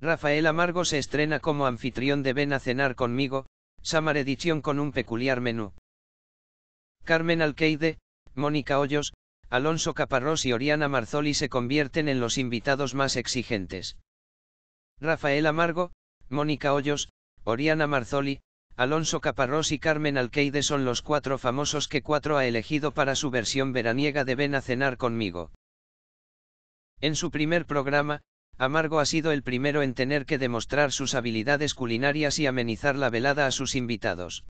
Rafael Amargo se estrena como anfitrión de Ven a cenar conmigo, Samar Edición con un peculiar menú. Carmen Alqueide, Mónica Hoyos, Alonso Caparrós y Oriana Marzoli se convierten en los invitados más exigentes. Rafael Amargo, Mónica Hoyos, Oriana Marzoli, Alonso Caparrós y Carmen Alqueide son los cuatro famosos que Cuatro ha elegido para su versión veraniega de Ven a cenar conmigo. En su primer programa, Amargo ha sido el primero en tener que demostrar sus habilidades culinarias y amenizar la velada a sus invitados.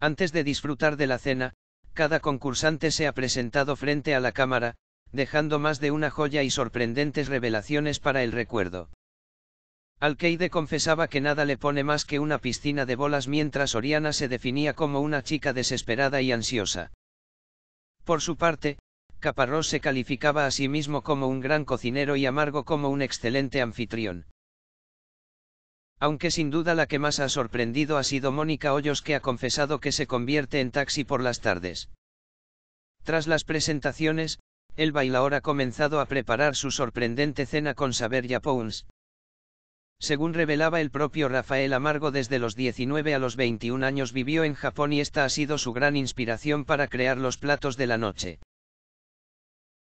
Antes de disfrutar de la cena, cada concursante se ha presentado frente a la cámara, dejando más de una joya y sorprendentes revelaciones para el recuerdo. Alkeide confesaba que nada le pone más que una piscina de bolas mientras Oriana se definía como una chica desesperada y ansiosa. Por su parte, Caparrós se calificaba a sí mismo como un gran cocinero y Amargo como un excelente anfitrión. Aunque sin duda la que más ha sorprendido ha sido Mónica Hoyos que ha confesado que se convierte en taxi por las tardes. Tras las presentaciones, el bailaor ha comenzado a preparar su sorprendente cena con Saber japones. Según revelaba el propio Rafael Amargo desde los 19 a los 21 años vivió en Japón y esta ha sido su gran inspiración para crear los platos de la noche.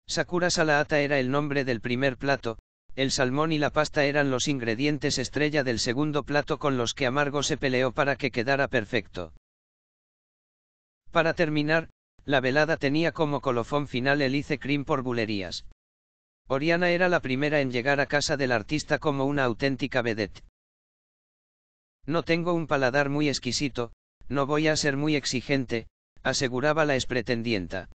Sakura Salaata era el nombre del primer plato, el salmón y la pasta eran los ingredientes estrella del segundo plato con los que Amargo se peleó para que quedara perfecto. Para terminar, la velada tenía como colofón final el ice cream por bulerías. Oriana era la primera en llegar a casa del artista como una auténtica vedette. No tengo un paladar muy exquisito, no voy a ser muy exigente, aseguraba la expretendienta.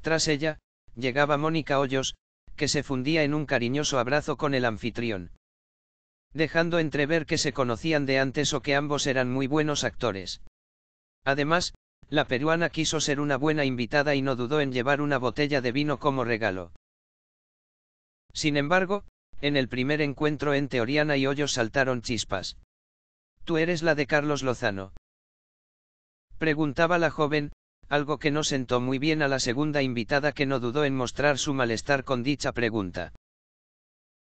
Tras ella, Llegaba Mónica Hoyos, que se fundía en un cariñoso abrazo con el anfitrión. Dejando entrever que se conocían de antes o que ambos eran muy buenos actores. Además, la peruana quiso ser una buena invitada y no dudó en llevar una botella de vino como regalo. Sin embargo, en el primer encuentro entre Oriana y Hoyos saltaron chispas. Tú eres la de Carlos Lozano. Preguntaba la joven, algo que no sentó muy bien a la segunda invitada que no dudó en mostrar su malestar con dicha pregunta.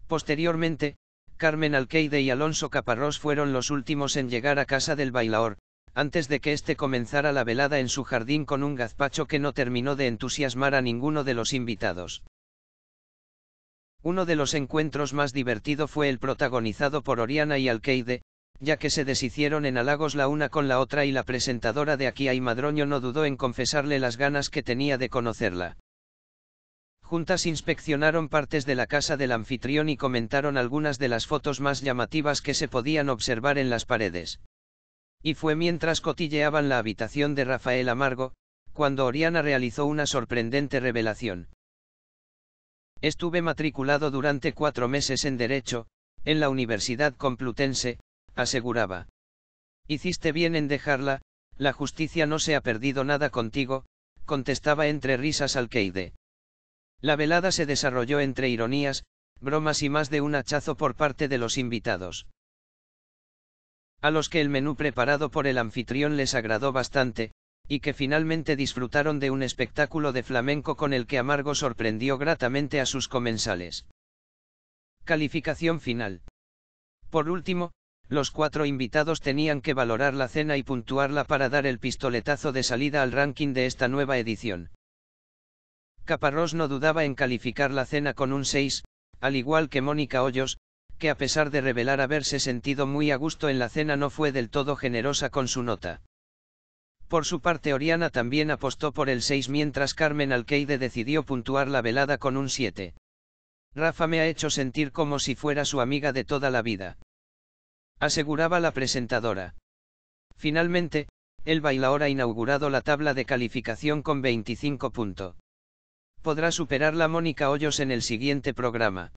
Posteriormente, Carmen Alqueide y Alonso Caparrós fueron los últimos en llegar a casa del bailaor, antes de que éste comenzara la velada en su jardín con un gazpacho que no terminó de entusiasmar a ninguno de los invitados. Uno de los encuentros más divertido fue el protagonizado por Oriana y Alqueide, ya que se deshicieron en halagos la una con la otra y la presentadora de Aquí hay Madroño no dudó en confesarle las ganas que tenía de conocerla. Juntas inspeccionaron partes de la casa del anfitrión y comentaron algunas de las fotos más llamativas que se podían observar en las paredes. Y fue mientras cotilleaban la habitación de Rafael Amargo, cuando Oriana realizó una sorprendente revelación. Estuve matriculado durante cuatro meses en Derecho, en la Universidad Complutense, aseguraba. Hiciste bien en dejarla, la justicia no se ha perdido nada contigo, contestaba entre risas Alqueide. La velada se desarrolló entre ironías, bromas y más de un hachazo por parte de los invitados. A los que el menú preparado por el anfitrión les agradó bastante, y que finalmente disfrutaron de un espectáculo de flamenco con el que Amargo sorprendió gratamente a sus comensales. Calificación final. Por último, los cuatro invitados tenían que valorar la cena y puntuarla para dar el pistoletazo de salida al ranking de esta nueva edición. Caparrós no dudaba en calificar la cena con un 6, al igual que Mónica Hoyos, que a pesar de revelar haberse sentido muy a gusto en la cena no fue del todo generosa con su nota. Por su parte Oriana también apostó por el 6 mientras Carmen Alqueide decidió puntuar la velada con un 7. Rafa me ha hecho sentir como si fuera su amiga de toda la vida aseguraba la presentadora. Finalmente, el bailaor ha inaugurado la tabla de calificación con 25 puntos. Podrá superar la Mónica Hoyos en el siguiente programa.